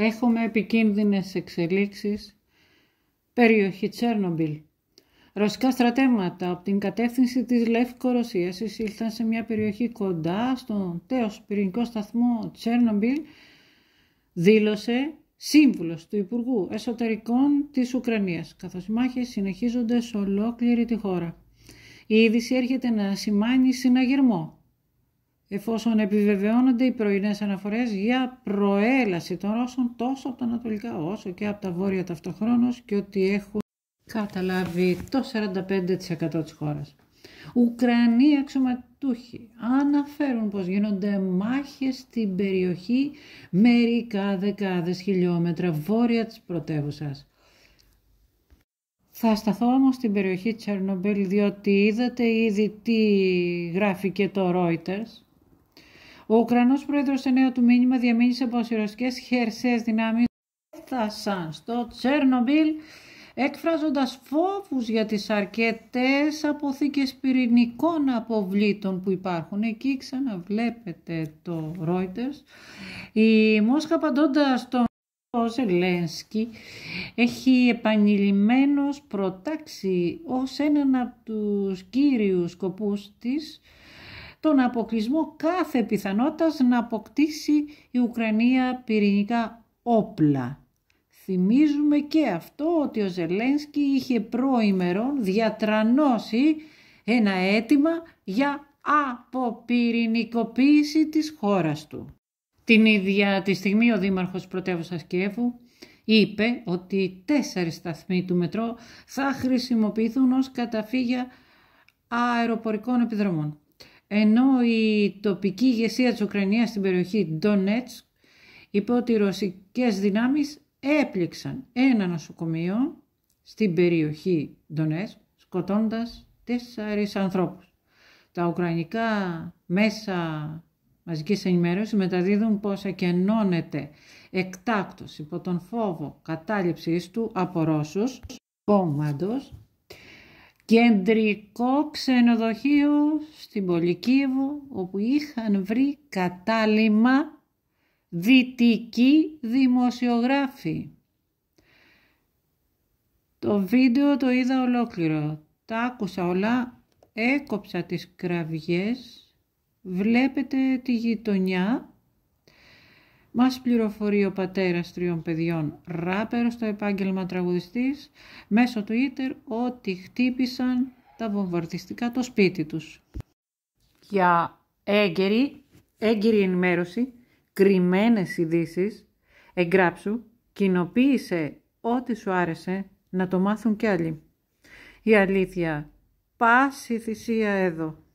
Έχουμε επικίνδυνες εξελίξεις. Περιοχή Τσέρνομπιλ. Ρωσικά στρατεύματα από την κατεύθυνση της Λευκορωσίας εισήλθαν σε μια περιοχή κοντά στον τέος πυρηνικό σταθμό Τσέρνομπιλ, δήλωσε σύμβουλος του Υπουργού Εσωτερικών της Ουκρανίας, καθώς οι μάχες συνεχίζονται σε ολόκληρη τη χώρα. Η είδηση έρχεται να σημάνει συναγερμό εφόσον επιβεβαιώνονται οι πρωινές αναφορές για προέλαση των Ρώσων τόσο από τα Ανατολικά όσο και από τα Βόρεια ταυτοχρόνως και ότι έχουν καταλάβει το 45% της χώρας. Ουκρανοί αξιωματούχοι αναφέρουν πως γίνονται μάχες στην περιοχή μερικά δεκάδες χιλιόμετρα βόρεια της πρωτεύουσας. Θα σταθώ όμως στην περιοχή Τσερνομπέλ διότι είδατε ήδη τι γράφει και το Reuters ο Ουκρανός πρόεδρος σε νέο του μήνυμα διαμήνυσε πως οι ρωσικές χερσαίες δυνάμεις έφτασαν στο Τσέρνομπιλ έκφραζοντα φόβους για τις αρκετές αποθήκες πυρηνικών αποβλήτων που υπάρχουν. Εκεί ξαναβλέπετε το Reuters. Η Μόσχα απαντώντας τον ο Ζελένσκι έχει επανειλημμένος προτάξει ως έναν από τους κύριους σκοπούς της τον αποκλεισμό κάθε πιθανότητας να αποκτήσει η Ουκρανία πυρηνικά όπλα. Θυμίζουμε και αυτό ότι ο Ζελένσκι είχε προημερών διατρανώσει ένα αίτημα για αποπυρηνικοποίηση της χώρας του. Την ίδια τη στιγμή ο Δήμαρχος Πρωτεύουσα Κιέβου είπε ότι τέσσερις σταθμοί του μετρό θα χρησιμοποιηθούν ως καταφύγια αεροπορικών επιδρομών ενώ η τοπική ηγεσία της Ουκρανίας στην περιοχή Ντονέτσκ είπε ότι οι ρωσικές δυνάμεις έπληξαν ένα νοσοκομείο στην περιοχή Ντονέτσκ σκοτώντας τέσσερις ανθρώπους. Τα ουκρανικά μέσα μαζικής ενημέρωσης μεταδίδουν πως εκενώνεται εκτάκτος υπό τον φόβο κατάληψής του από Ρώσους κόμματος κεντρικό ξενοδοχείο στην Πολυκύβο όπου είχαν βρει κατάλημα δυτικοί δημοσιογράφοι. Το βίντεο το είδα ολόκληρο, τα άκουσα όλα, έκοψα τις κραυγές, βλέπετε τη γειτονιά μας πληροφορεί ο πατέρας τριών παιδιών ράπερος στο επάγγελμα τραγουδιστής μέσω Twitter ότι χτύπησαν τα βομβαρδιστικά το σπίτι τους. Για έγκαιρη, έγκαιρη ενημέρωση, κρυμμένες ειδήσει, εγγράψου, κοινοποίησε ό,τι σου άρεσε να το μάθουν κι άλλοι. Η αλήθεια, πάση θυσία εδώ.